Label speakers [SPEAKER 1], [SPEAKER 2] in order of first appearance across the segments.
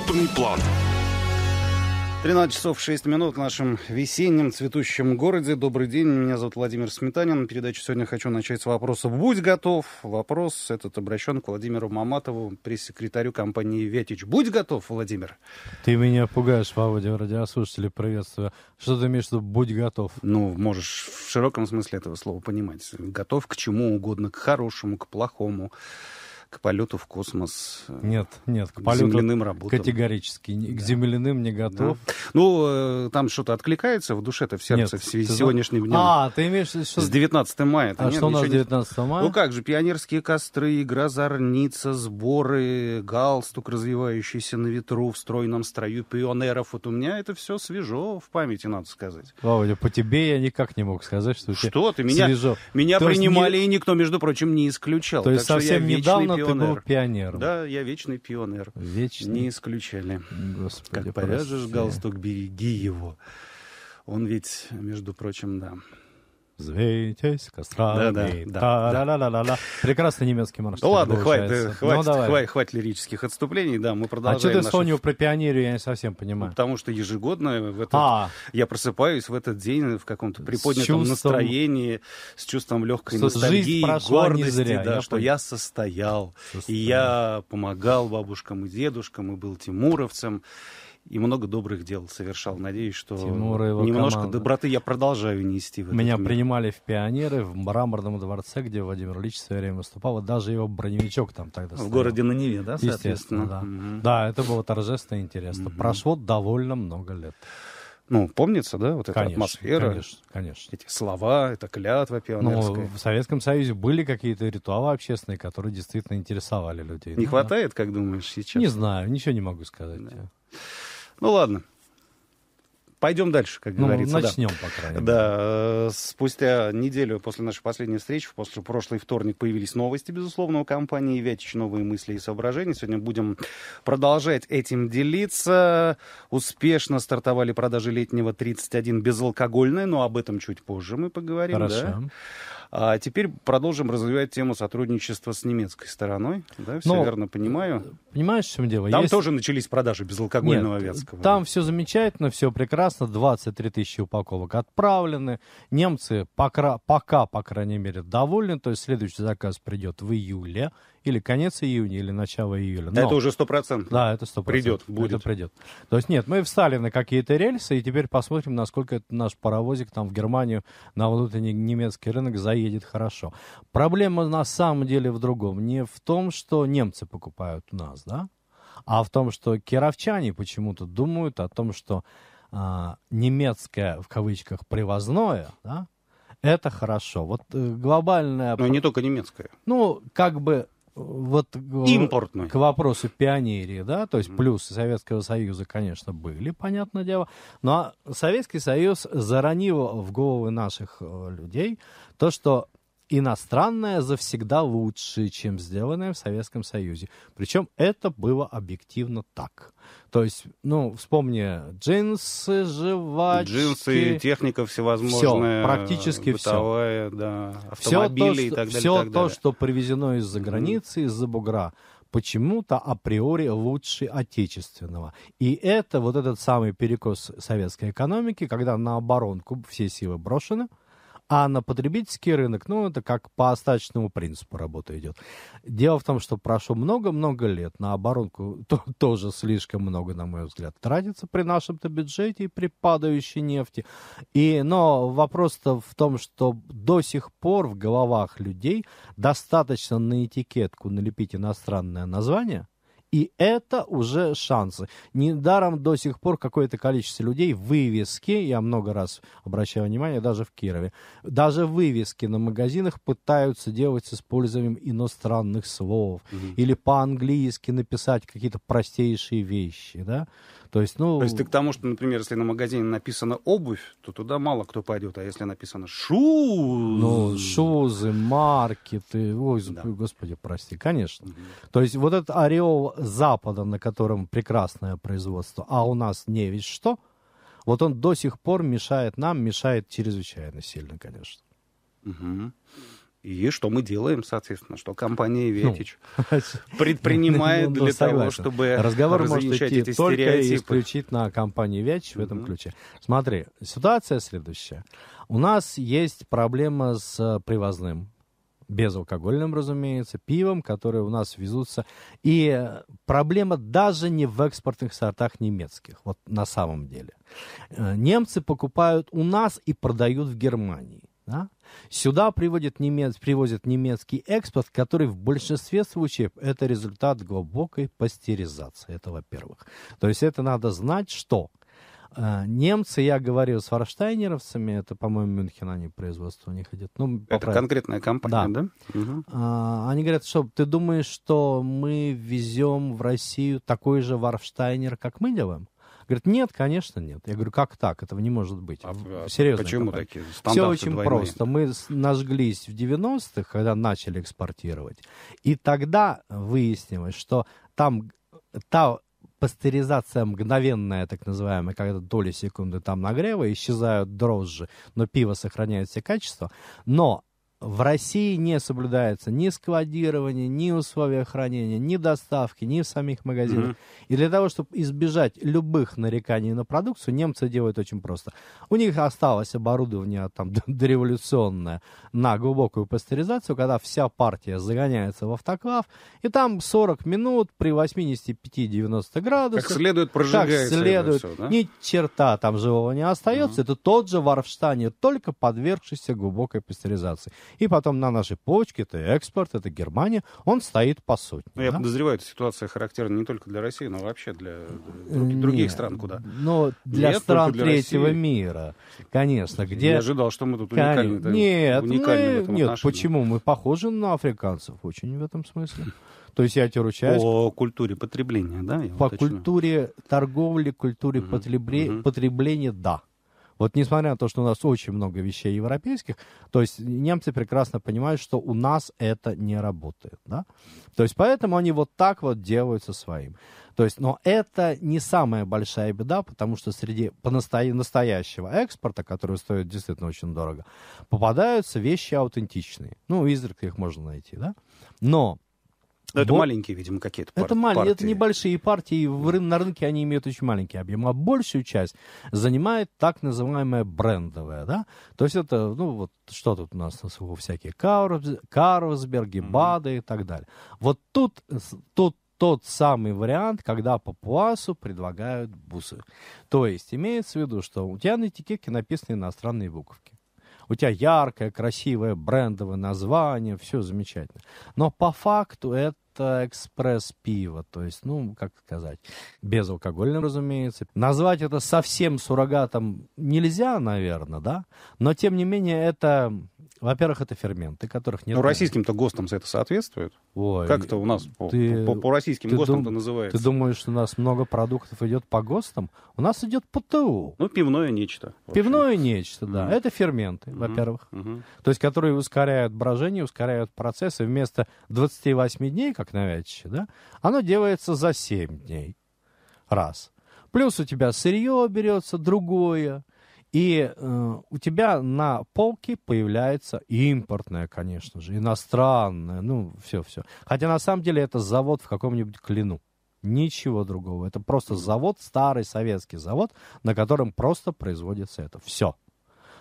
[SPEAKER 1] крупный план. 13 часов 6 минут в нашем весеннем цветущем городе. Добрый день, меня зовут Владимир Сметанин. Передачу сегодня хочу начать с вопроса «Будь готов». Вопрос этот обращен к Владимиру Маматову, пресс-секретарю компании «Ветич». Будь готов, Владимир.
[SPEAKER 2] Ты меня пугаешь, Володя, радиослушатели, приветствую. Что ты имеешь в виду «будь готов»? Ну, можешь
[SPEAKER 1] в широком смысле этого слова понимать. Готов к чему угодно, к хорошему, к плохому к полету в космос. Э, нет, нет, к, к полету земляным работам.
[SPEAKER 2] категорически к да. земляным не готов. Да.
[SPEAKER 1] Ну, э, там что-то откликается в душе-то, в сердце, нет, в связи с сегодняшним днем. А, ты имеешь в виду, что... С 19 мая. А нет, что у нас 19 не... мая? Ну как же, пионерские костры, игра зорница, сборы, галстук, развивающийся на ветру, в стройном строю пионеров. Вот у меня это все свежо в памяти, надо сказать.
[SPEAKER 2] Володя, по тебе я никак не мог сказать, что Что ты? Меня, свежо. меня принимали, не... и
[SPEAKER 1] никто, между прочим, не исключал. То есть совсем недавно пионер. ты был пионером. Да, я вечный пионер. Вечный. Не исключали. Господи, как повяжешь прости. галстук, береги его. Он ведь, между прочим, да,
[SPEAKER 2] Взвейтесь, костра, Да, да, да, да. да, ла Прекрасный немецкий марш. Ну ладно, хватит, э, ну, хватит, ну, хватит,
[SPEAKER 1] хватит лирических отступлений, да, мы продолжаем. А что ты нашу... вспомнил
[SPEAKER 2] про пионерию, я не совсем
[SPEAKER 1] понимаю. Ну, потому что ежегодно в этот... а. я просыпаюсь в этот день в каком-то приподнятом чувством... настроении, с чувством легкой что ностальгии, гордости, зря, да, я что понял. я состоял, состоял, и я помогал бабушкам и дедушкам, и был тимуровцем и много добрых дел совершал. Надеюсь, что немножко команда. доброты я продолжаю нести. В Меня мир.
[SPEAKER 2] принимали в пионеры в мраморном дворце, где Владимир Ильич в свое время выступал, Вот даже его броневичок там тогда стоял. В городе на Неве, да, соответственно? да. Угу. Да, это было торжественно и интересно. Угу. Прошло довольно много лет. Ну, помнится, да, вот эта конечно, атмосфера? Конечно, конечно. Эти слова,
[SPEAKER 1] это клятва пионерская. Ну, в
[SPEAKER 2] Советском Союзе были какие-то ритуалы общественные, которые действительно интересовали людей. Не да? хватает, как думаешь, сейчас? Не знаю, ничего не могу сказать. Да. Ну ладно, Пойдем дальше, как ну, говорится. Начнем, да. по крайней мере. Да, э,
[SPEAKER 1] спустя неделю после нашей последней встречи, после прошлый вторник, появились новости, безусловно, у компании «Вятич. Новые мысли и соображения». Сегодня будем продолжать этим делиться. Успешно стартовали продажи летнего 31 безалкогольное, но об этом чуть позже мы поговорим. Хорошо. Да? А теперь продолжим развивать тему сотрудничества с немецкой стороной. Да, все Но, ну, верно понимаю.
[SPEAKER 2] Понимаешь, в чем дело? Там Есть... тоже
[SPEAKER 1] начались продажи безалкогольного Нет, вятского.
[SPEAKER 2] Там да. все замечательно, все прекрасно мяса, 23 тысячи упаковок отправлены. Немцы покра... пока, по крайней мере, довольны, то есть следующий заказ придет в июле, или конец июня, или начало июля. Но... Это уже
[SPEAKER 1] процентов. Да, это 100%. Придет, будет. Это придет.
[SPEAKER 2] То есть нет, мы встали на какие-то рельсы, и теперь посмотрим, насколько этот наш паровозик там в Германию на внутренний немецкий рынок заедет хорошо. Проблема на самом деле в другом. Не в том, что немцы покупают у нас, да, а в том, что кировчане почему-то думают о том, что а, немецкое, в кавычках, привозное, да, это хорошо. Вот э, глобальная... Но не только немецкое. Ну, как бы э, вот импортный к вопросу пионерии, да, то есть плюсы Советского Союза, конечно, были, понятное дело, но Советский Союз заронил в головы наших э, людей то, что иностранное завсегда лучше, чем сделанное в Советском Союзе. Причем это было объективно так. То есть, ну, вспомни, джинсы, жвачки... Джинсы, техника всевозможная. Все, практически бытовая, все. Да, автомобили все то, и так далее. Все так далее. то, что привезено из-за границы, из-за бугра, почему-то априори лучше отечественного. И это вот этот самый перекос советской экономики, когда на оборонку все силы брошены, mm а на потребительский рынок, ну, это как по остаточному принципу работа идет. Дело в том, что прошло много-много лет, на оборонку то, тоже слишком много, на мой взгляд, тратится при нашем-то бюджете и при падающей нефти. И, но вопрос-то в том, что до сих пор в головах людей достаточно на этикетку налепить иностранное название – и это уже шансы. Недаром до сих пор какое-то количество людей вывески, я много раз обращаю внимание, даже в Кирове, даже вывески на магазинах пытаются делать с использованием иностранных слов. Угу. Или по-английски написать какие-то простейшие вещи, да? То есть, ну... То есть ты к
[SPEAKER 1] тому, что, например, если на магазине написано обувь, то туда мало кто пойдет, а если написано
[SPEAKER 2] шуз... Ну, шузы, маркеты, ой, да. господи, прости, конечно. Угу. То есть вот этот ореол Запада, на котором прекрасное производство, а у нас не ведь что, вот он до сих пор мешает нам, мешает чрезвычайно сильно, конечно.
[SPEAKER 1] Угу. И что мы делаем, соответственно, что компания «Ветич» ну,
[SPEAKER 2] предпринимает ну, ну, для согласен. того, чтобы Разговор может идти эти только стереотипы. исключительно о компании «Ветич» в этом mm ключе. Смотри, ситуация следующая. У нас есть проблема с привозным, безалкогольным, разумеется, пивом, которые у нас везутся. И проблема даже не в экспортных сортах немецких, вот на самом деле. Э, немцы покупают у нас и продают в Германии. Да? Сюда приводит немец, привозят немецкий экспорт, который в большинстве случаев это результат глубокой пастеризации. Это во-первых. То есть это надо знать, что э, немцы, я говорил с варштайнеровцами, это, по-моему, Мюнхен они производство у них идет. Ну, это
[SPEAKER 1] конкретная компания, да? да? Угу.
[SPEAKER 2] А, они говорят, что ты думаешь, что мы везем в Россию такой же варштайнер, как мы делаем? Говорит, нет, конечно, нет. Я говорю, как так? Этого не может быть. А, а Серьезно. Почему компания.
[SPEAKER 1] такие Все очень двойные. просто.
[SPEAKER 2] Мы нажглись в 90-х, когда начали экспортировать. И тогда выяснилось, что там та пастеризация мгновенная, так называемая, когда доли секунды там нагрева, исчезают дрожжи, но пиво сохраняет все качества. Но в России не соблюдается ни складирование, ни условия хранения, ни доставки, ни в самих магазинах. Mm-hmm. И для того, чтобы избежать любых нареканий на продукцию, немцы делают очень просто. У них осталось оборудование там дореволюционное на глубокую пастеризацию, когда вся партия загоняется в автоклав, и там 40 минут при 85-90 градусах. Как следует прожигается. Как следует. Все, да? Ни черта там живого не остается. Mm-hmm. Это тот же Варфштане, только подвергшийся глубокой пастеризации и потом на нашей почке, это экспорт, это Германия, он стоит по сути. Но ну, да? Я
[SPEAKER 1] подозреваю, эта ситуация характерна не только для России, но вообще для э, других, других стран куда. Но для Нет, стран для третьего России.
[SPEAKER 2] мира, конечно. Где... Я ожидал, что мы тут уникальны. Кон... Нет, уникальны мы... в Нет почему? Мы похожи на африканцев очень в этом смысле. То есть я тебе ручаюсь. По
[SPEAKER 1] культуре потребления, да? По уточню.
[SPEAKER 2] культуре торговли, культуре угу, потребле... угу. потребления, да. Вот несмотря на то, что у нас очень много вещей европейских, то есть немцы прекрасно понимают, что у нас это не работает, да? То есть поэтому они вот так вот делают со своим. То есть, но это не самая большая беда, потому что среди настоящего экспорта, который стоит действительно очень дорого, попадаются вещи аутентичные. Ну, изредка их можно найти, да? Но но ну, это маленькие,
[SPEAKER 1] видимо, какие-то пар... это мал... партии. Это
[SPEAKER 2] небольшие партии, в рын... на рынке они имеют очень маленький объем, а большую часть занимает так называемая брендовая, да? То есть это, ну вот, что тут у нас на слуху всякие Карлсберги, mm-hmm. БАДы и так далее. Вот тут, тут тот самый вариант, когда по папуасу предлагают бусы. То есть имеется в виду, что у тебя на этикетке написаны иностранные буковки. У тебя яркое, красивое, брендовое название, все замечательно. Но по факту это это экспресс-пиво, то есть, ну, как сказать, безалкогольным, разумеется. Назвать это совсем суррогатом нельзя, наверное, да, но, тем не менее, это во-первых, это ферменты, которых нет. Ну,
[SPEAKER 1] российским-то ГОСТам за это соответствует. Ой, как это у нас ты, по, по, по российским ты ГОСТам-то дум, называется? Ты
[SPEAKER 2] думаешь, что у нас много продуктов идет по ГОСТам? У нас идет по ТУ. Ну, пивное нечто. Пивное нечто, да. Mm-hmm. Это ферменты, mm-hmm. во-первых. Mm-hmm. То есть, которые ускоряют брожение, ускоряют процессы. Вместо 28 дней, как на да, оно делается за 7 дней. Раз. Плюс у тебя сырье берется другое и э, у тебя на полке появляется импортная, конечно же, иностранная, ну, все-все. Хотя на самом деле это завод в каком-нибудь клину. Ничего другого. Это просто завод, старый советский завод, на котором просто производится это. Все.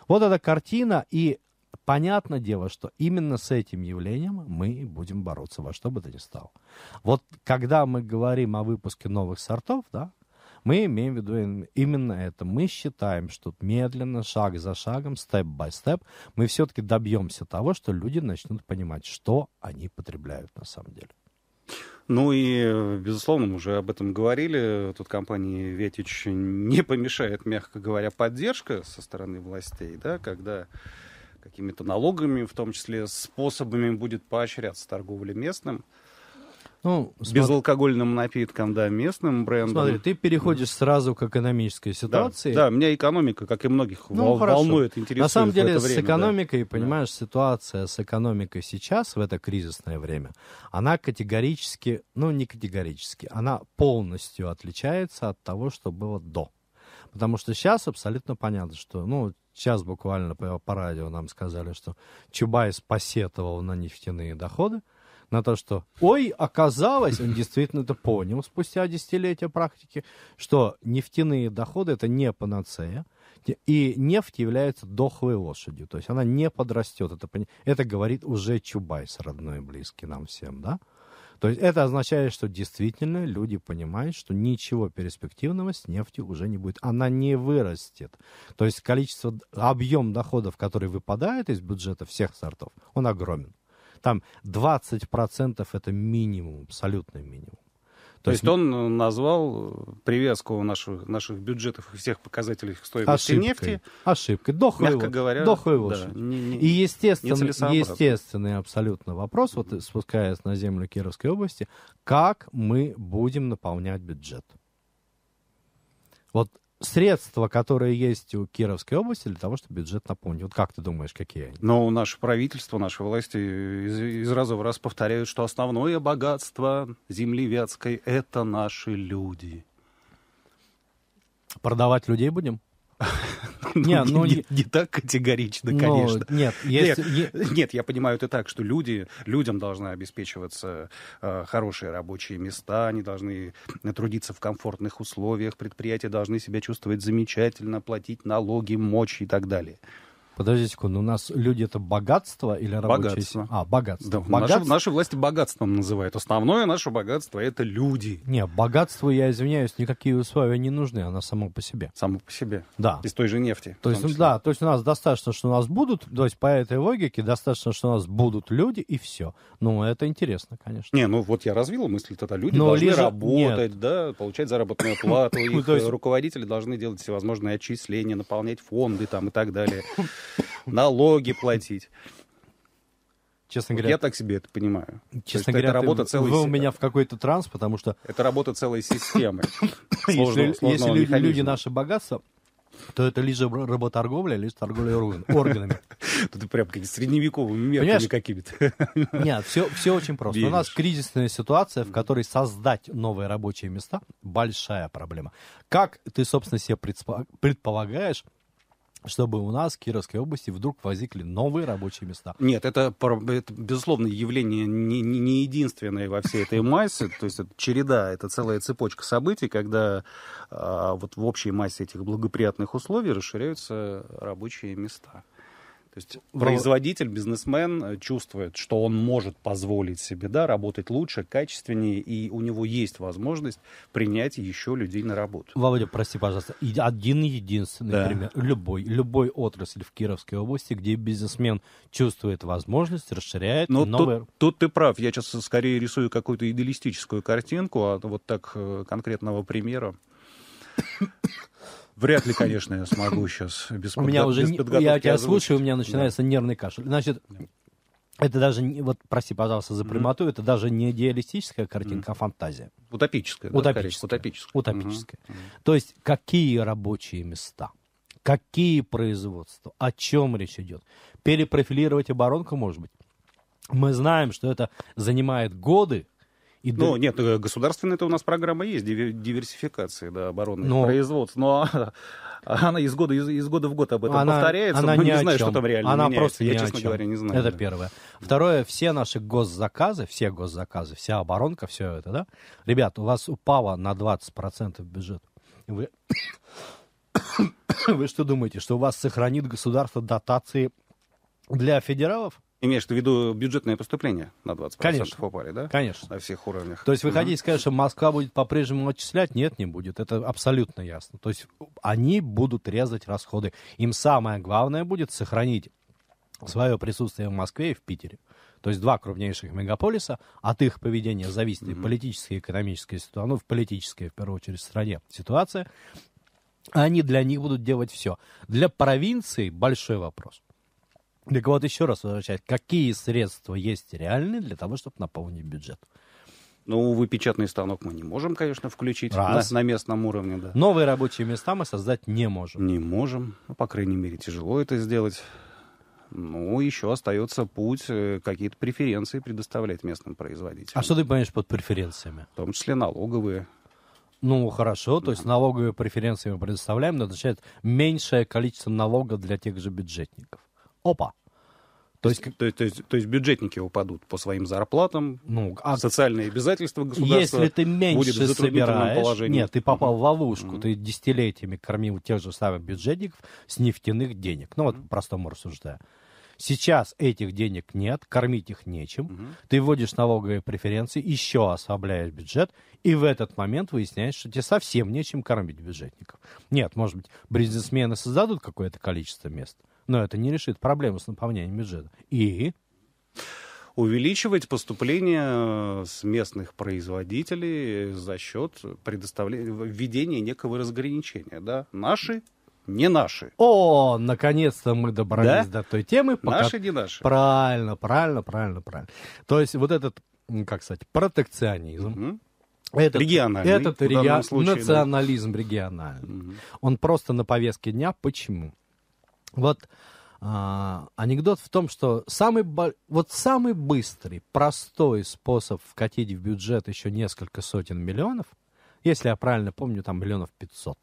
[SPEAKER 2] Вот эта картина, и понятное дело, что именно с этим явлением мы будем бороться во что бы то ни стало. Вот когда мы говорим о выпуске новых сортов, да, мы имеем в виду именно это. Мы считаем, что медленно, шаг за шагом, степ-бай-степ, мы все-таки добьемся того, что люди начнут понимать, что они потребляют на самом деле.
[SPEAKER 1] Ну и, безусловно, мы уже об этом говорили. Тут компании «Ветич» не помешает, мягко говоря, поддержка со стороны властей, да, когда какими-то налогами, в том числе способами будет поощряться торговля местным. Ну, смотри, Безалкогольным напиткам, да, местным брендом. Смотри,
[SPEAKER 2] ты переходишь сразу к экономической ситуации. Да,
[SPEAKER 1] да меня экономика, как и многих, ну, вол- волнует, интересует. На самом деле, время, с экономикой,
[SPEAKER 2] да. понимаешь, ситуация с экономикой сейчас, в это кризисное время, она категорически, ну, не категорически, она полностью отличается от того, что было до. Потому что сейчас абсолютно понятно, что, ну, сейчас буквально по, по радио нам сказали, что Чубайс посетовал на нефтяные доходы, на то, что «Ой, оказалось!» Он действительно это понял спустя десятилетия практики, что нефтяные доходы — это не панацея, и нефть является дохлой лошадью, то есть она не подрастет. Это, это говорит уже Чубайс, родной и близкий нам всем, да? То есть это означает, что действительно люди понимают, что ничего перспективного с нефтью уже не будет. Она не вырастет. То есть количество, объем доходов, который выпадает из бюджета всех сортов, он огромен. Там 20% это минимум, абсолютный минимум. То, То есть, есть
[SPEAKER 1] он э, назвал э, привязку наших, наших бюджетов и всех показателей стоимости ошибкой, нефти. Ошибкой. Дохлый мягко его, говоря. Дохлый его да, не, не, и естественный,
[SPEAKER 2] естественный абсолютно вопрос, вот спускаясь на землю Кировской области, как мы будем наполнять бюджет? Вот средства, которые есть у Кировской области для того, чтобы бюджет наполнить? Вот как ты думаешь, какие они?
[SPEAKER 1] Ну, наше правительство, наши власти из, из раза в раз повторяют, что основное богатство земли Вятской — это наши люди.
[SPEAKER 2] Продавать людей будем? Ну, не, ну, не, не так категорично, ну, конечно. Нет, если... нет,
[SPEAKER 1] нет, я понимаю это так, что люди, людям должны обеспечиваться э, хорошие рабочие места, они должны трудиться в комфортных условиях, предприятия должны себя чувствовать замечательно, платить налоги, мочь и так далее.
[SPEAKER 2] Подождите, секунду, у нас люди это богатство или рабочие Богатство. А, богатство. Да, богатство? Наши,
[SPEAKER 1] наши власти богатством называют. Основное наше богатство это люди.
[SPEAKER 2] Не, богатству, я извиняюсь, никакие условия не нужны, она само по себе. Само по себе. Да. Из той же нефти. То есть, ну да, то есть у нас достаточно, что у нас будут, то есть по этой логике достаточно, что у нас будут люди и все. Ну, это интересно, конечно. Не, ну вот я развил мысль, тогда люди Но должны лежа... работать,
[SPEAKER 1] Нет. да, получать заработную плату, ну, их руководители должны делать всевозможные отчисления, наполнять фонды там и так далее. налоги платить. Честно говоря, я так себе это понимаю. Честно говоря, это работа целой. Вы у
[SPEAKER 2] меня в какой-то транс, потому что это работа целой системы. Если люди наши богатства, то это лишь работорговля, лишь торговля органами. Тут прям как средневековыми методами какими-то. Нет, все, все очень просто. Веришь. У нас кризисная ситуация, в которой создать новые рабочие места – большая проблема. Как ты, собственно, себе предполагаешь, чтобы у нас в Кировской области вдруг возникли новые рабочие места.
[SPEAKER 1] Нет, это, это безусловно, явление не, не, не единственное во всей этой массе, то есть это череда, это целая цепочка событий, когда а, вот в общей массе этих благоприятных условий расширяются рабочие места. То есть Но... производитель, бизнесмен э, чувствует, что он может позволить себе да, работать лучше, качественнее, и у него есть возможность принять еще людей на работу.
[SPEAKER 2] Володя, прости, пожалуйста, один единственный да. пример. Любой, любой отрасль в Кировской области, где бизнесмен чувствует возможность, расширяет Но новые... Тут,
[SPEAKER 1] тут ты прав. Я сейчас скорее рисую какую-то идеалистическую картинку, а вот так э, конкретного примера Вряд ли, конечно, я смогу сейчас без У меня уже, я тебя слушаю, у меня начинается
[SPEAKER 2] нервный кашель. Значит, это даже, не... вот прости, пожалуйста, за прямоту, это даже не идеалистическая картинка, а фантазия. Утопическая, утопическая. Скорее, утопическая. Утопическая. То есть какие рабочие места, какие производства, о чем речь идет. Перепрофилировать оборонку, может быть. Мы знаем, что это занимает годы, и ну,
[SPEAKER 1] нет, э, государственная это у нас программа есть, диверсификация, да, оборонных но... производств, но она из года, из, из года в год об этом она, повторяется, она но не знаю, чем. что там реально Она меняется. просто Я, честно говоря, не знаю. Это да. первое.
[SPEAKER 2] Второе, все наши госзаказы, все госзаказы, вся оборонка, все это, да? Ребят, у вас упало на 20% бюджет. Вы... Вы что думаете, что у вас сохранит государство дотации для федералов?
[SPEAKER 1] Имеешь в виду бюджетное поступление на 20% Конечно. упали, да? Конечно. На всех уровнях. То есть вы угу. хотите
[SPEAKER 2] сказать, что Москва будет по-прежнему отчислять? Нет, не будет. Это абсолютно ясно. То есть они будут резать расходы. Им самое главное будет сохранить свое присутствие в Москве и в Питере. То есть два крупнейших мегаполиса. От их поведения зависит угу. и политическая, и экономическая ситуация. Ну, в политической, в первую очередь, в стране ситуация. Они для них будут делать все. Для провинции большой вопрос. Так вот, еще раз возвращаюсь. Какие средства есть реальные для того, чтобы наполнить бюджет?
[SPEAKER 1] Ну, увы, печатный станок мы не можем, конечно, включить на, на местном уровне. Да.
[SPEAKER 2] Новые рабочие места
[SPEAKER 1] мы создать не можем. Не можем. Ну, по крайней мере, тяжело это сделать. Ну, еще остается путь э, какие-то преференции предоставлять местным производителям.
[SPEAKER 2] А что ты понимаешь под преференциями? В том числе налоговые. Ну, хорошо, да. то есть налоговые преференции мы предоставляем, но означает меньшее количество налога для тех же бюджетников опа.
[SPEAKER 1] То есть, то, есть, то, есть, то есть бюджетники упадут по своим зарплатам, ну, а социальные обязательства государства Если ты меньше будет в собираешь, положении. нет,
[SPEAKER 2] ты попал в ловушку, mm-hmm. ты десятилетиями кормил тех же самых бюджетников с нефтяных денег. Ну вот mm-hmm. по-простому рассуждая. Сейчас этих денег нет, кормить их нечем. Угу. Ты вводишь налоговые преференции, еще ослабляешь бюджет, и в этот момент выясняешь, что тебе совсем нечем кормить бюджетников. Нет, может быть, бизнесмены создадут какое-то количество мест. Но это не решит проблему с наполнением бюджета. И
[SPEAKER 1] увеличивать поступления э, с местных производителей за счет предоставления, введения некого разграничения. Да? Наши не наши.
[SPEAKER 2] О, наконец-то мы добрались да? до той темы. Пока... Наши, не наши. Правильно, правильно, правильно, правильно. То есть вот этот, как сказать, протекционизм, угу. Этот, региональный, этот реги... случае, национализм да. региональный. Угу. Он просто на повестке дня. Почему? Вот а, анекдот в том, что самый, вот самый быстрый, простой способ вкатить в бюджет еще несколько сотен миллионов, если я правильно помню, там миллионов пятьсот.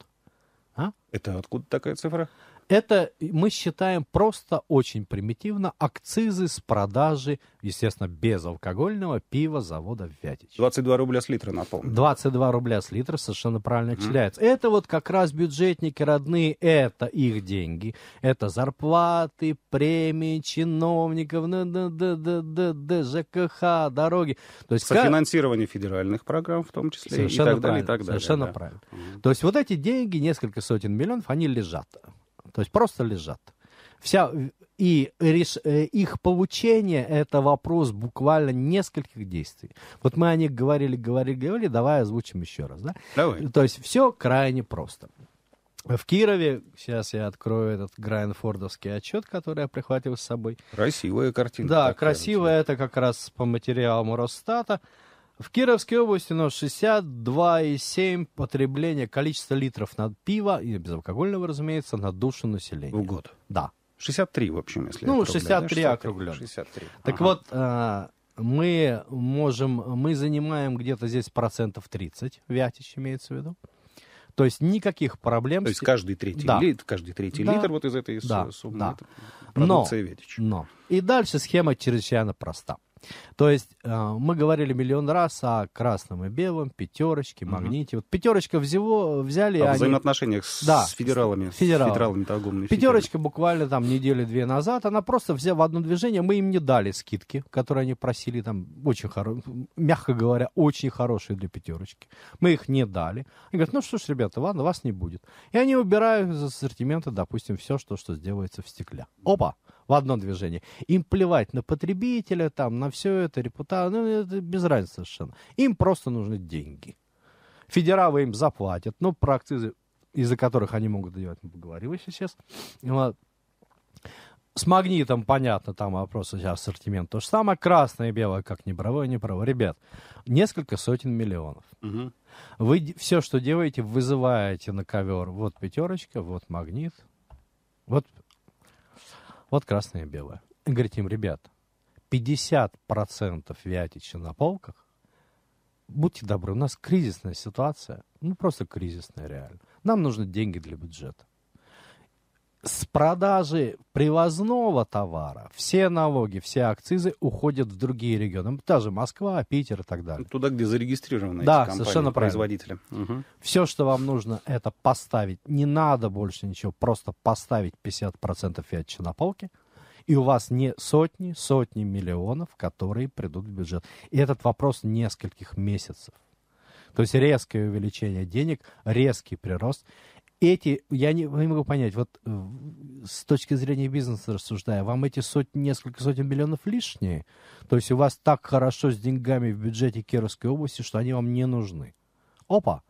[SPEAKER 2] А? Это откуда такая цифра? Это мы считаем просто очень примитивно акцизы с продажи, естественно, безалкогольного пива завода Вятич.
[SPEAKER 1] 22 рубля
[SPEAKER 2] с литра, напомню. 22 рубля с литра, совершенно правильно числяется. Mm. Это вот как раз бюджетники родные, это их деньги. Это зарплаты, премии чиновников, ЖКХ, дороги. То есть, Софинансирование как... федеральных программ в том числе совершенно и так правильно, далее. И так далее совершенно да. правильно. Mm. То есть вот эти деньги, несколько сотен миллионов, они лежат то есть просто лежат. Вся, и реш, э, их получение – это вопрос буквально нескольких действий. Вот мы о них говорили, говорили, говорили, давай озвучим еще раз. Да? Давай. То есть все крайне просто. В Кирове, сейчас я открою этот Грайнфордовский отчет, который я прихватил с собой.
[SPEAKER 1] Красивая картина. Да, красивая,
[SPEAKER 2] кажется. это как раз по материалам Росстата. В Кировской области у нас 62,7 потребление количества литров на пиво и безалкогольного, разумеется, на душу населения. В год? Да. 63, в общем, если Ну, 63 да? округленно. 63. Так ага. вот, а, мы можем, мы занимаем где-то здесь процентов 30, Вятич имеется в виду. То есть никаких проблем. То есть каждый третий, да. литр, каждый третий да. литр вот из этой да. суммы. Да. Но, Вятич. но. И дальше схема чрезвычайно проста. То есть э, мы говорили миллион раз о красном и белом, пятерочке, магните. Угу. Вот пятерочка взяло, взяли... О они... взаимоотношениях с, да, с федералами. С федералами. С федералами Пятерочка федералами. буквально там недели-две назад, она просто взяла в одно движение, мы им не дали скидки, которые они просили, там очень хорошие, мягко говоря, очень хорошие для пятерочки. Мы их не дали. Они говорят, ну что ж, ребята, ладно, вас не будет. И они убирают из ассортимента, допустим, все, что, что сделается в стекле. Опа! в одно движение. Им плевать на потребителя, там, на все это, репутацию, ну, это без разницы совершенно. Им просто нужны деньги. Федералы им заплатят, но про акцизы, из-за которых они могут делать, мы поговорим сейчас. С магнитом, понятно, там вопрос, ассортимент то же самое. Красное и белое, как ни правое, ни право. Ребят, несколько сотен миллионов. Угу. Вы все, что делаете, вызываете на ковер. Вот пятерочка, вот магнит. Вот вот красное и белое. И говорит им, ребят, 50% вятича на полках, будьте добры, у нас кризисная ситуация, ну просто кризисная реально. Нам нужны деньги для бюджета с продажи привозного товара все налоги, все акцизы уходят в другие регионы. Даже Москва, Питер и так далее. Туда, где
[SPEAKER 1] зарегистрированы да, эти компании, совершенно производители. Угу.
[SPEAKER 2] Все, что вам нужно, это поставить. Не надо больше ничего. Просто поставить 50% фиатча на полке. И у вас не сотни, сотни миллионов, которые придут в бюджет. И этот вопрос нескольких месяцев. То есть резкое увеличение денег, резкий прирост эти, я не, не могу понять, вот э, с точки зрения бизнеса рассуждая, вам эти сотни, несколько сотен миллионов лишние? То есть у вас так хорошо с деньгами в бюджете Кировской области, что они вам не нужны? Опа!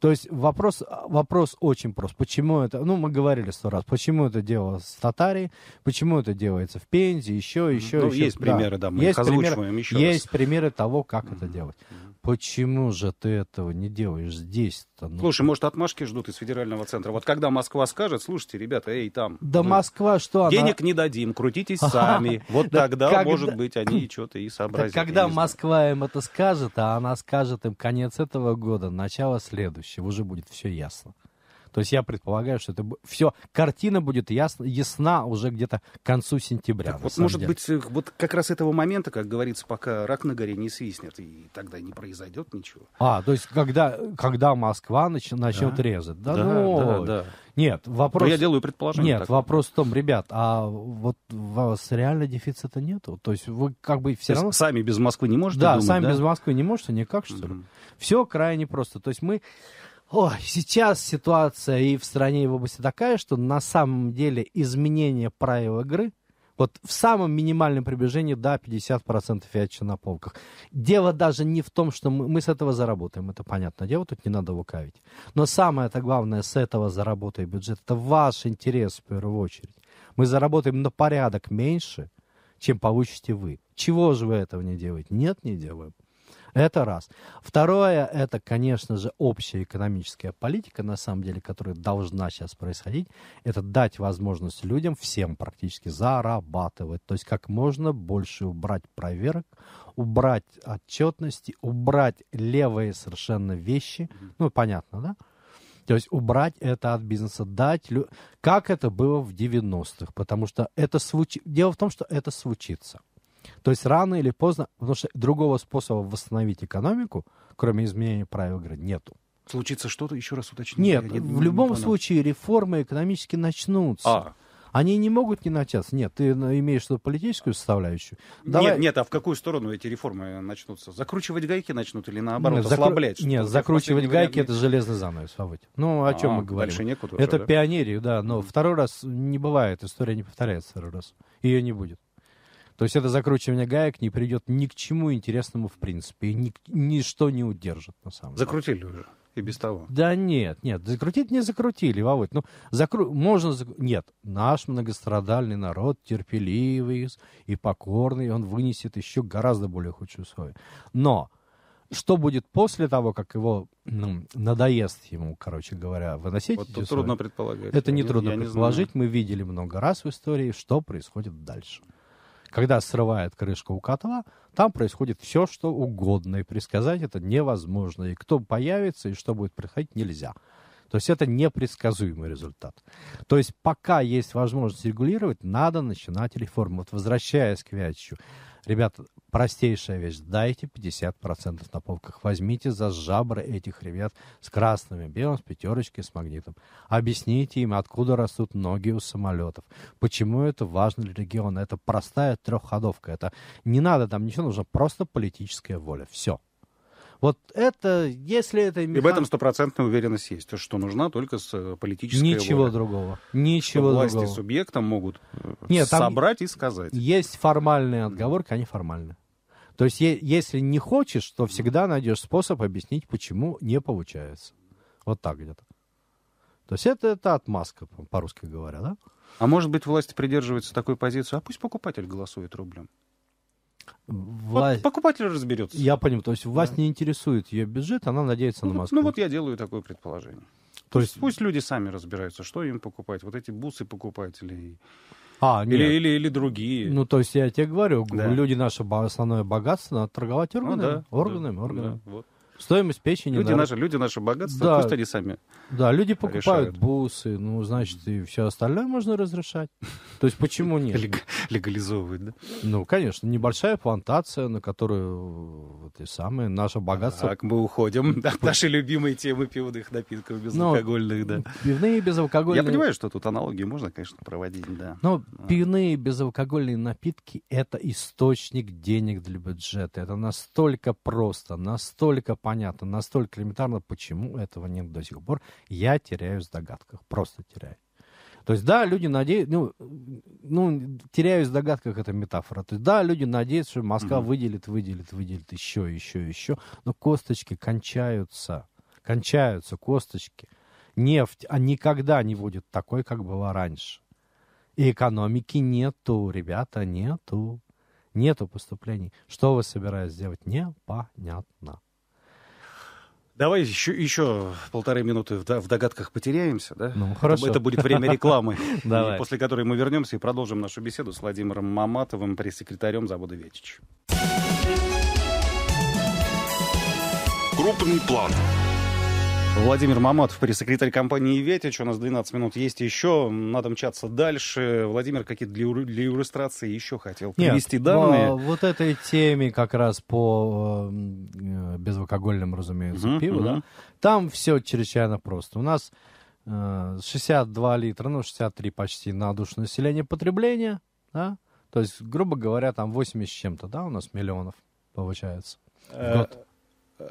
[SPEAKER 2] То есть вопрос, вопрос очень прост. Почему это, ну, мы говорили сто раз, почему это делалось в Татарии, почему это делается в Пензе, еще, еще, ну, еще. есть да. примеры, да, мы есть их озвучиваем примеры, еще Есть раз. примеры того, как mm-hmm. это делать. Почему же ты этого не делаешь здесь-то?
[SPEAKER 1] Ну? Слушай, может, отмашки ждут из федерального центра. Вот когда Москва скажет, слушайте, ребята, эй, там... Да ну,
[SPEAKER 2] Москва что она... Денег
[SPEAKER 1] не дадим, крутитесь сами. Вот тогда, может быть, они что-то и сообразят. когда
[SPEAKER 2] Москва им это скажет, а она скажет им конец этого года, начало следующего, уже будет все ясно. То есть я предполагаю, что это все, картина будет ясна, ясна уже где-то к концу сентября. Так, вот, может деле. быть,
[SPEAKER 1] вот как раз этого момента, как говорится, пока рак на горе не свистнет, и тогда не произойдет ничего.
[SPEAKER 2] А, то есть когда, когда Москва нач, начнет да. резать. Да, да, ну, да, да. Нет, вопрос... Но ну, я делаю предположение. Нет, так. вопрос в том, ребят, а вот вас реально дефицита нету? То есть вы как бы все равно... Сами без Москвы не можете Да, думать, сами да? без Москвы не можете никак, что ли? Mm-hmm. Все крайне просто. То есть мы о, сейчас ситуация и в стране, и в области такая, что на самом деле изменение правил игры, вот в самом минимальном приближении, да, 50% фиача на полках. Дело даже не в том, что мы, мы с этого заработаем, это понятно. дело, тут не надо лукавить. Но самое-то главное, с этого заработает бюджет. Это ваш интерес в первую очередь. Мы заработаем на порядок меньше, чем получите вы. Чего же вы этого не делаете? Нет, не делаем. Это раз. Второе, это, конечно же, общая экономическая политика, на самом деле, которая должна сейчас происходить. Это дать возможность людям, всем практически, зарабатывать. То есть как можно больше убрать проверок, убрать отчетности, убрать левые совершенно вещи. Ну, понятно, да? То есть убрать это от бизнеса, дать... Лю... Как это было в 90-х, потому что это случится... Дело в том, что это случится. То есть рано или поздно, потому что другого способа восстановить экономику, кроме изменения правил игры, нету.
[SPEAKER 1] Случится что-то, еще раз уточню. Нет, не, в любом не случае
[SPEAKER 2] реформы экономически начнутся. А. Они не могут не начаться. Нет, ты имеешь что политическую составляющую. Давай... Нет,
[SPEAKER 1] нет, а в какую сторону эти реформы начнутся? Закручивать гайки начнут или
[SPEAKER 2] наоборот нет, закру... ослаблять? Нет, закручивать гайки время... это железный занавес, Володь. Ну, о а, чем мы говорим? Дальше некуда это уже, да? пионерию, да. Но второй раз не бывает, история не повторяется второй раз. Ее не будет. То есть это закручивание гаек не придет ни к чему интересному в принципе, и ни, ничто не удержит на самом Закрутили деле. Закрутили уже и без того. Да нет, нет, закрутить не закрутили, Володь. Ну, закру... можно... Нет, наш многострадальный народ, терпеливый и покорный, он вынесет еще гораздо более худшую свою. Но что будет после того, как его ну, надоест ему, короче говоря, выносить? Вот тут трудно предполагать. Это не трудно предположить. Не Мы видели много раз в истории, что происходит дальше. Когда срывает крышка у котла, там происходит все, что угодно, и предсказать это невозможно. И кто появится, и что будет происходить, нельзя. То есть это непредсказуемый результат. То есть пока есть возможность регулировать, надо начинать реформу. Вот возвращаясь к Вячичу, Ребята, простейшая вещь. Дайте 50% на полках. Возьмите за жабры этих ребят с красными, белым, с пятерочкой с магнитом. Объясните им, откуда растут ноги у самолетов. Почему это важно для региона. Это простая трехходовка. Это не надо там ничего, нужно просто политическая воля. Все. Вот это, если это... Механ... И в этом
[SPEAKER 1] стопроцентная уверенность есть, что нужна только с э, политической Ничего воля. другого. Ничего что власти другого. субъекта могут э, Нет, собрать и сказать. Есть
[SPEAKER 2] формальные отговорки, они формальны. То есть, если не хочешь, то всегда найдешь способ объяснить, почему не получается. Вот так где-то. То есть это, это отмазка, по-русски говоря, да?
[SPEAKER 1] А может быть, власти придерживаются такой позиции, а пусть покупатель
[SPEAKER 2] голосует рублем. Власть... Покупатель разберется. Я понял, то есть власть да. не интересует ее бюджет, она надеется ну, на Москву. Ну
[SPEAKER 1] вот я делаю такое предположение. То есть... Пусть люди сами разбираются, что им покупать. Вот эти бусы покупателей.
[SPEAKER 2] А, Или, или, или другие. Ну, то есть я тебе говорю, да. люди наше основное богатство надо торговать ну органами. Ну, да, органами, да, органами. Да, вот.
[SPEAKER 1] Стоимость печени... Люди, наши, люди наши богатство, да. пусть они сами Да, люди покупают решают.
[SPEAKER 2] бусы, ну, значит, и все остальное можно разрешать. То есть почему нет? Легализовывать, да? Ну, конечно, небольшая плантация, на которую вот и самое наше богатство... Так, мы уходим да, наши
[SPEAKER 1] любимые темы пивных напитков безалкогольных,
[SPEAKER 2] ну, да. Пивные безалкогольные... Я понимаю,
[SPEAKER 1] что тут аналогии можно, конечно, проводить, да. Но ну, а.
[SPEAKER 2] пивные безалкогольные напитки — это источник денег для бюджета. Это настолько просто, настолько понятно понятно, настолько элементарно, почему этого нет до сих пор. Я теряюсь в догадках, просто теряю. То есть, да, люди надеются, ну, ну, теряюсь в догадках, это метафора. То есть, да, люди надеются, что Москва угу. выделит, выделит, выделит еще, еще, еще, но косточки кончаются, кончаются косточки. Нефть а никогда не будет такой, как была раньше. И экономики нету, ребята, нету. Нету поступлений. Что вы собираетесь делать, непонятно.
[SPEAKER 1] Давай еще, еще полторы минуты в догадках потеряемся, да? Ну, хорошо. Это, будет время рекламы, после которой мы вернемся и продолжим нашу беседу с Владимиром Маматовым, пресс-секретарем завода «Вечич». Крупный план Владимир Маматов, пресс-секретарь компании «Ветич». У нас 12 минут есть еще. Надо мчаться дальше. Владимир, какие-то для, для иллюстрации еще хотел привести Нет, данные? По,
[SPEAKER 2] вот этой теме как раз по э, безалкогольным, разумеется, угу, пиву. Угу. Да? Там все чрезвычайно просто. У нас э, 62 литра, ну 63 почти на душу населения потребления. Да? То есть, грубо говоря, там 80 с чем-то, да, у нас миллионов получается. Э,
[SPEAKER 1] год. Э,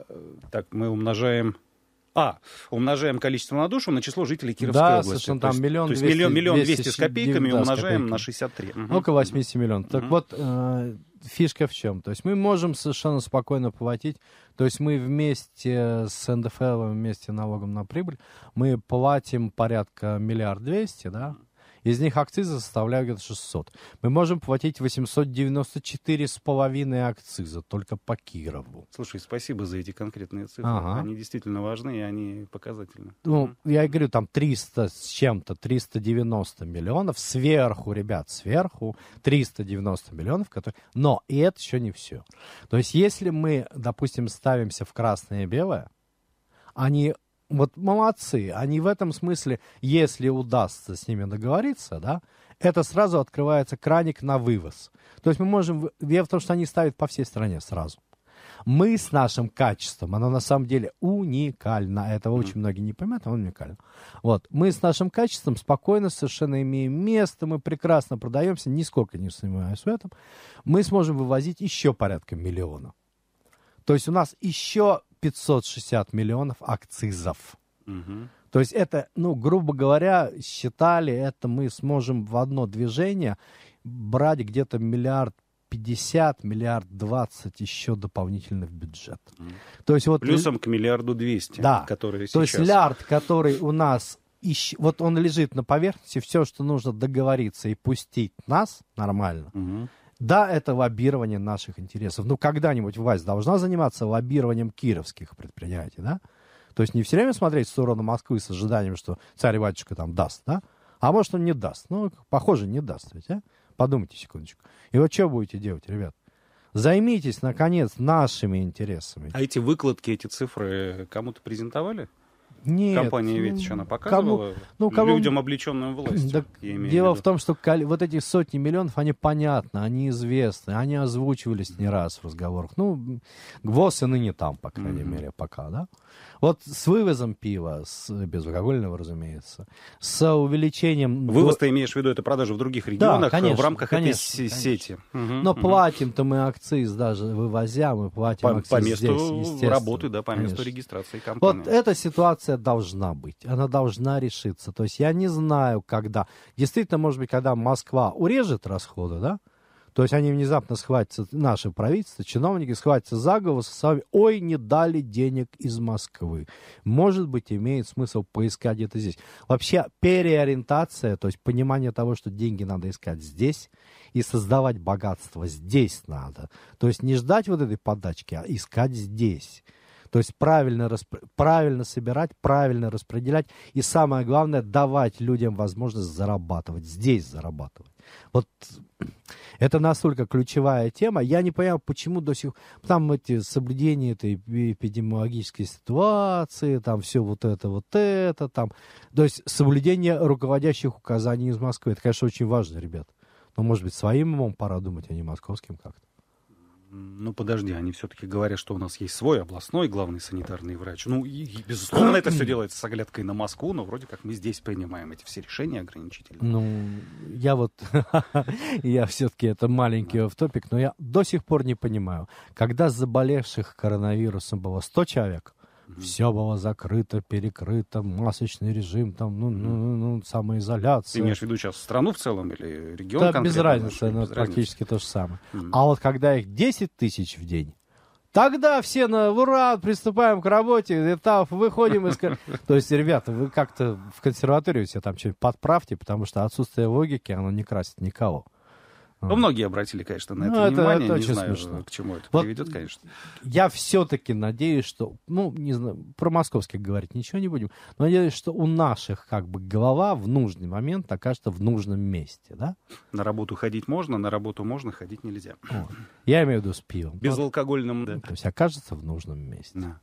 [SPEAKER 1] так, мы умножаем... А. Умножаем количество на душу на число жителей Кировской да, области. Да, совершенно там миллион двести. То есть миллион, миллион двести с копейками да, умножаем с на 63. Угу. Ну-ка 80 миллионов. Угу. Так
[SPEAKER 2] вот, э, фишка в чем? То есть мы можем совершенно спокойно платить. То есть мы вместе с НДФЛ, вместе налогом на прибыль, мы платим порядка миллиард двести, да? Из них акцизы составляют 600. Мы можем платить 894 с половиной акциза только по Кирову.
[SPEAKER 1] Слушай, спасибо за эти конкретные цифры. Ага. Они действительно важны, и они показательны.
[SPEAKER 2] Ну, я говорю, там 300 с чем-то, 390 миллионов сверху, ребят, сверху 390 миллионов, которые... Но и это еще не все. То есть если мы, допустим, ставимся в красное и белое, они вот молодцы, они в этом смысле, если удастся с ними договориться, да, это сразу открывается краник на вывоз. То есть мы можем, я в том, что они ставят по всей стране сразу. Мы с нашим качеством, оно на самом деле уникально, этого очень многие не понимают, оно уникально. Вот, мы с нашим качеством спокойно совершенно имеем место, мы прекрасно продаемся, нисколько не сомневаюсь в этом. Мы сможем вывозить еще порядка миллиона. То есть у нас еще 560 миллионов акцизов. Угу. То есть это, ну, грубо говоря, считали, это мы сможем в одно движение брать где-то миллиард 50, миллиард 20 еще дополнительно в бюджет. Mm. То есть вот... Плюсом
[SPEAKER 1] к миллиарду 200, да. который сейчас... То есть миллиард,
[SPEAKER 2] который у нас ищ... вот он лежит на поверхности, все, что нужно договориться и пустить нас нормально, угу. Да, это лоббирование наших интересов. Ну, когда-нибудь власть должна заниматься лоббированием кировских предприятий, да? То есть не все время смотреть в сторону Москвы с ожиданием, что царь-батюшка там даст, да? А может, он не даст. Ну, похоже, не даст ведь, а? Подумайте секундочку. И вот что будете делать, ребят? Займитесь, наконец, нашими интересами. А
[SPEAKER 1] эти выкладки, эти цифры кому-то презентовали?
[SPEAKER 2] Нет, Компания
[SPEAKER 1] ведь ну, еще она показывала кому, ну, кому, людям, облеченным властью. Да, дело в, в том,
[SPEAKER 2] что вот эти сотни миллионов, они понятны, они известны, они озвучивались не раз в разговорах. Ну, ГВОС и ныне там, по крайней mm-hmm. мере, пока, да? Вот с вывозом пива, с безалкогольного, разумеется, с увеличением... Вывоз ты
[SPEAKER 1] имеешь в виду, это продажи в других регионах да, э, конечно, в рамках конечно, этой конечно. сети. Угу, Но угу. платим-то
[SPEAKER 2] мы акциз даже, вывозя, мы платим по, акциз По месту здесь, работы, да, по конечно. месту регистрации компании. Вот эта ситуация должна быть, она должна решиться. То есть я не знаю, когда... Действительно, может быть, когда Москва урежет расходы, да, то есть они внезапно схватятся, наше правительство, чиновники схватятся за голову со словами «Ой, не дали денег из Москвы». Может быть, имеет смысл поискать где-то здесь. Вообще переориентация, то есть понимание того, что деньги надо искать здесь и создавать богатство здесь надо. То есть не ждать вот этой подачки, а искать здесь. То есть правильно, распро... правильно собирать, правильно распределять и самое главное давать людям возможность зарабатывать, здесь зарабатывать. Вот это настолько ключевая тема. Я не понимаю, почему до сих пор... Там эти соблюдения этой эпидемиологической ситуации, там все вот это, вот это, там... То есть соблюдение руководящих указаний из Москвы. Это, конечно, очень важно, ребят. Но, может быть, своим умом пора думать, а не московским как-то.
[SPEAKER 1] Ну, подожди, они все-таки говорят, что у нас есть свой областной главный санитарный врач. Ну, и, и безусловно, это все делается с оглядкой на Москву, но вроде как мы здесь принимаем эти все решения ограничительные.
[SPEAKER 2] Ну, я вот, я все-таки, это маленький да. топик но я до сих пор не понимаю, когда заболевших коронавирусом было 100 человек, все было закрыто, перекрыто, масочный режим, там, ну, угу. ну, ну, самоизоляция. Ты имеешь в виду
[SPEAKER 1] сейчас страну в целом или регион да, конкретно? Ну, без разницы, но практически
[SPEAKER 2] разницы. то же самое. Угу. А вот когда их 10 тысяч в день, Тогда все на ура, приступаем к работе, этап, выходим из... То есть, ребята, вы как-то в консерваторию себе там что-нибудь подправьте, потому что отсутствие логики, оно не красит никого. Ну, многие обратили, конечно, на ну, это ну, внимание. Это, это не знаю, смешно.
[SPEAKER 1] к чему это вот приведет, конечно.
[SPEAKER 2] Я все-таки надеюсь, что, ну, не знаю, про московских говорить ничего не будем, но надеюсь, что у наших как бы голова в нужный момент окажется в нужном месте, да?
[SPEAKER 1] На работу ходить можно, на работу можно, ходить
[SPEAKER 2] нельзя. Вот. Я имею в виду с пивом.
[SPEAKER 1] Безалкогольным, да. То
[SPEAKER 2] есть окажется в
[SPEAKER 1] нужном месте. Да.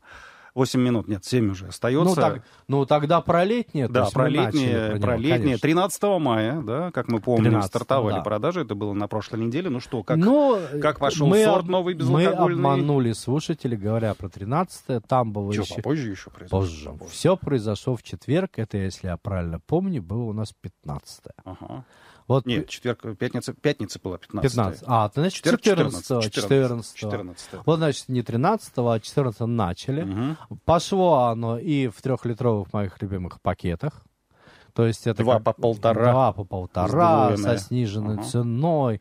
[SPEAKER 1] 8 минут, нет, 7 уже ну, остается. Ну, так,
[SPEAKER 2] ну тогда про летнее. Да, про летнее, про, про летнее.
[SPEAKER 1] 13 мая, да, как мы помним, 13, стартовали да. продажи, это было на прошлой неделе. Ну что, как, Но ну, как э, вошел мы, сорт новый безалкогольный? Мы
[SPEAKER 2] обманули слушателей, говоря про 13 там было что, еще... попозже еще произошло? Позже. Все произошло в четверг, это, если я правильно помню, было у нас 15 Ага. Вот... Нет,
[SPEAKER 1] четверг, пятница, пятница была 15 15 А, значит, 14 14 14, 14 14
[SPEAKER 2] Вот, значит, не 13 а 14 начали. Угу. Пошло оно и в трехлитровых моих любимых пакетах. То есть это... Два как... по полтора. Два по полтора Сдвоенное. со сниженной угу. ценой.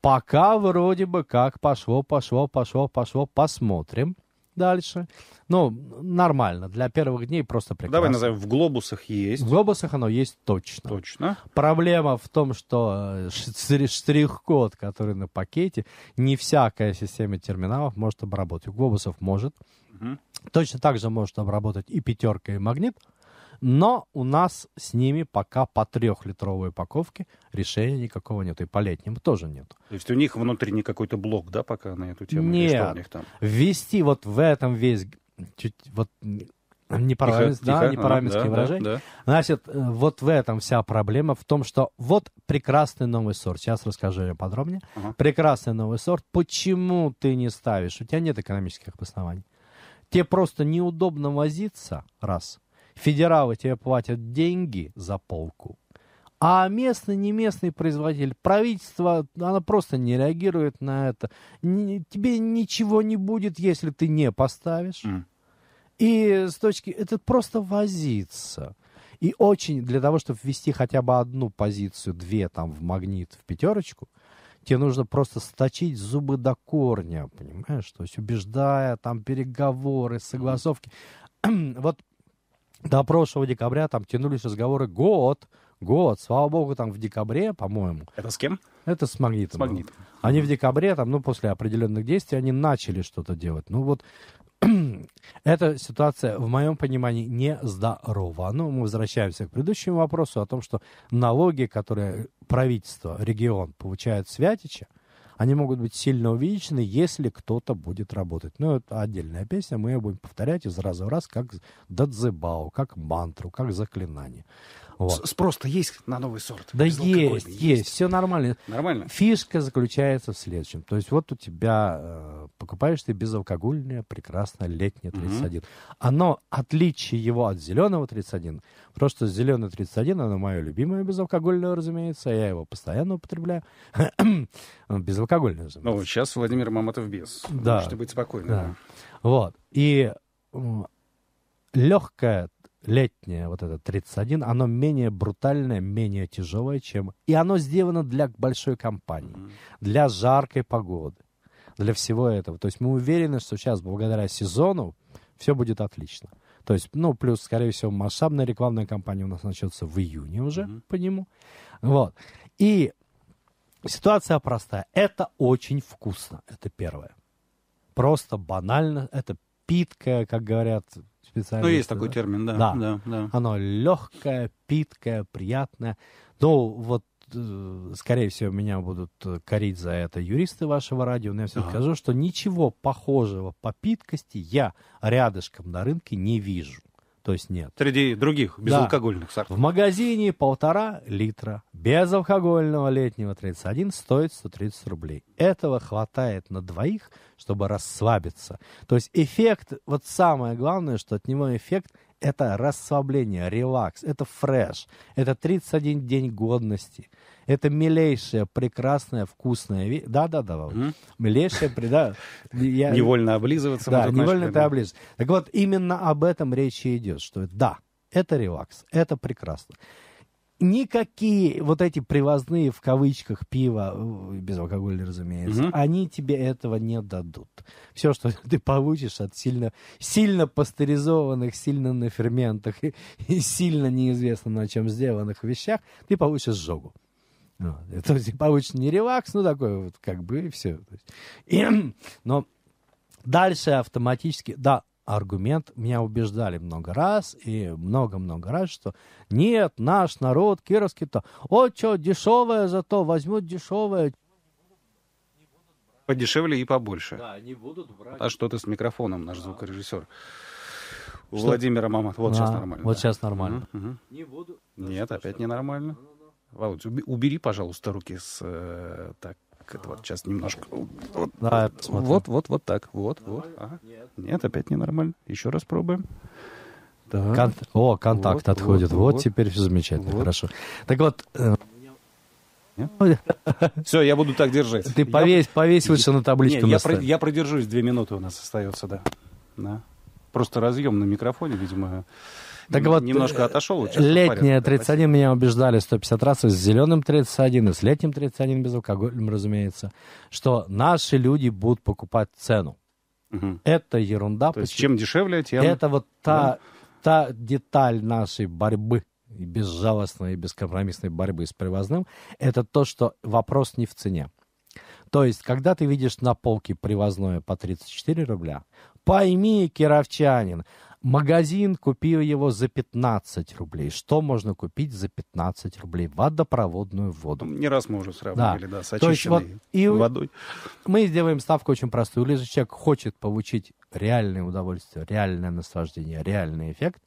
[SPEAKER 2] Пока вроде бы как пошло, пошло, пошло, пошло. Посмотрим дальше. Ну, нормально. Для первых дней просто прекрасно. Давай назовем, в глобусах есть. В глобусах оно есть точно. Точно. Проблема в том, что э, штрих-код, который на пакете, не всякая система терминалов может обработать. У глобусов может. Угу. Точно так же может обработать и пятерка, и магнит. Угу. Но у нас с ними пока по трехлитровой упаковке решения никакого нет. И по летнему тоже нет.
[SPEAKER 1] То есть у них внутренний какой-то блок, да, пока на эту тему? Нет. что у них там?
[SPEAKER 2] Ввести вот в этом весь... Чуть, вот не парламент, да, не парламентские а, да, выражения. Да, да. Значит, э, вот в этом вся проблема, в том, что вот прекрасный новый сорт, сейчас расскажу я подробнее. Ага. Прекрасный новый сорт, почему ты не ставишь? У тебя нет экономических обоснований. Тебе просто неудобно возиться, раз. Федералы тебе платят деньги за полку. А местный, не местный производитель, правительство, оно просто не реагирует на это. Тебе ничего не будет, если ты не поставишь. Mm. И с точки... Это просто возиться. И очень для того, чтобы ввести хотя бы одну позицию, две там в магнит, в пятерочку, тебе нужно просто сточить зубы до корня, понимаешь? То есть убеждая, там переговоры, согласовки. Mm. вот до прошлого декабря там тянулись разговоры год, год. Слава богу, там в декабре, по-моему. Это с кем? Это с магнитом. С магнитом. Они в декабре, там, ну, после определенных действий, они начали что-то делать. Ну, вот эта ситуация, в моем понимании, не нездорова. ну мы возвращаемся к предыдущему вопросу о том, что налоги, которые правительство, регион получает с Вятича, они могут быть сильно увеличены, если кто-то будет работать. Ну, это отдельная песня, мы ее будем повторять из раза в раз, как дадзебао, как мантру, как заклинание. Вот. Спрос-то есть
[SPEAKER 1] на новый сорт?
[SPEAKER 2] Да есть, есть, все нормально. Нормально? Фишка заключается в следующем. То есть вот у тебя э, покупаешь ты безалкогольное, прекрасное летнее 31. Угу. Оно, отличие его от зеленого 31, просто зеленый 31, оно мое любимое безалкогольное, разумеется, я его постоянно употребляю. Ну, безалкогольное, разумеется.
[SPEAKER 1] Ну, сейчас Владимир Маматов без. Да. Чтобы быть спокойным. Да. да.
[SPEAKER 2] Вот. И легкое летнее вот это 31, оно менее брутальное, менее тяжелое, чем... И оно сделано для большой компании, для жаркой погоды, для всего этого. То есть мы уверены, что сейчас, благодаря сезону, все будет отлично. То есть, ну, плюс, скорее всего, масштабная рекламная кампания у нас начнется в июне уже mm-hmm. по нему. Вот. И ситуация простая. Это очень вкусно, это первое. Просто банально, это питкая, как говорят специалисты. Ну, есть такой термин, да. Да, да, да. Оно легкое, питкое, приятное. Ну, вот э, скорее всего, меня будут э, корить за это юристы вашего радио, но я все ага. скажу, что ничего похожего по питкости я рядышком на рынке не вижу то есть нет.
[SPEAKER 1] Среди других безалкогольных да. сортов.
[SPEAKER 2] В магазине полтора литра безалкогольного летнего 31 стоит 130 рублей. Этого хватает на двоих, чтобы расслабиться. То есть эффект, вот самое главное, что от него эффект – это расслабление, релакс, это фреш, это 31 день годности. Это милейшая, прекрасная, вкусная вещь. Да-да-да, Володь. Mm? Милейшая, да. Я... Невольно облизываться. Да, невольно ты облизываешь. Так вот, именно об этом речи идет, что да, это релакс, это прекрасно никакие вот эти привозные в кавычках пиво э, без алкоголя, разумеется, угу. они тебе этого не дадут. Все, что ты получишь от сильно, сильно пастеризованных, сильно на ферментах и, и сильно неизвестно на чем сделанных вещах, ты получишь жогу. Ну, то есть получится не релакс, ну такой вот как бы и все. И, но дальше автоматически, да, аргумент меня убеждали много раз и много-много раз, что нет, наш народ кировский-то, о, что, дешевое зато, возьмут дешевое.
[SPEAKER 1] Подешевле и побольше. Да, не будут брать. А что ты с микрофоном наш да. звукорежиссер. У что? Владимира мама. Вот а, сейчас нормально. Вот да. сейчас нормально. Угу, угу. Не буду. Нет, опять не нормально. Ну, ну, ну. Володь, убери, пожалуйста, руки с... Э, так, так, это вот сейчас немножко. Вот, да, вот, вот, вот, вот так. Вот, вот. Ага. Нет. Нет, опять не нормально. Еще
[SPEAKER 2] раз пробуем. Да. Кон... О, контакт вот, отходит. Вот, вот, вот теперь все замечательно. Вот. Хорошо. Так вот. Э,
[SPEAKER 1] все, я буду так держать. Ты повесь, я... повесь
[SPEAKER 2] лучше на табличку. Не, я,
[SPEAKER 1] я продержусь, две минуты у нас остается, да. Просто разъем на микрофоне, видимо. Так вот, немножко э, отошел. Летняя порядка, 31 давайте.
[SPEAKER 2] меня убеждали 150 раз, и с зеленым 31, и с летним 31 без алкоголя, разумеется, что наши люди будут покупать цену. Угу. Это ерунда. То есть чем дешевле, тем... Это вот та, ну... та деталь нашей борьбы безжалостной и бескомпромиссной борьбы с привозным, это то, что вопрос не в цене. То есть, когда ты видишь на полке привозное по 34 рубля, пойми, кировчанин, Магазин купил его за 15 рублей. Что можно купить за 15 рублей? Водопроводную воду. Не раз мы уже сравнивали, да, да с очищенной То есть и водой. Мы сделаем ставку очень простую. Если человек хочет получить реальное удовольствие, реальное наслаждение, реальный эффект,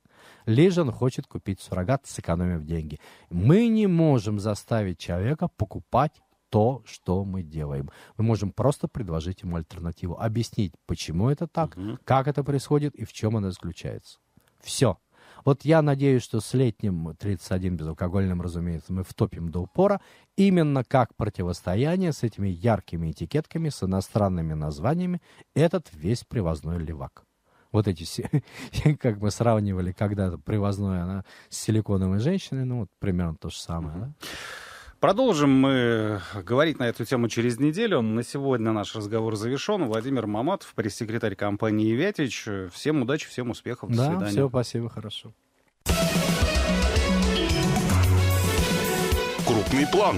[SPEAKER 2] лишь хочет купить суррогат, сэкономив деньги. Мы не можем заставить человека покупать то, что мы делаем. Мы можем просто предложить ему альтернативу, объяснить, почему это так, угу. как это происходит и в чем оно заключается. Все. Вот я надеюсь, что с летним 31 безалкогольным, разумеется, мы втопим до упора, именно как противостояние с этими яркими этикетками, с иностранными названиями, этот весь привозной левак. Вот эти все, как мы сравнивали когда-то привозное она с силиконовой женщиной, ну вот примерно то же самое, mm-hmm. да?
[SPEAKER 1] Продолжим мы э, говорить на эту тему через неделю. На сегодня наш разговор завершен. Владимир Маматов, пресс-секретарь компании «Вятич». Всем удачи, всем
[SPEAKER 2] успехов. До да, свидания. все, спасибо, хорошо. Крупный
[SPEAKER 1] план.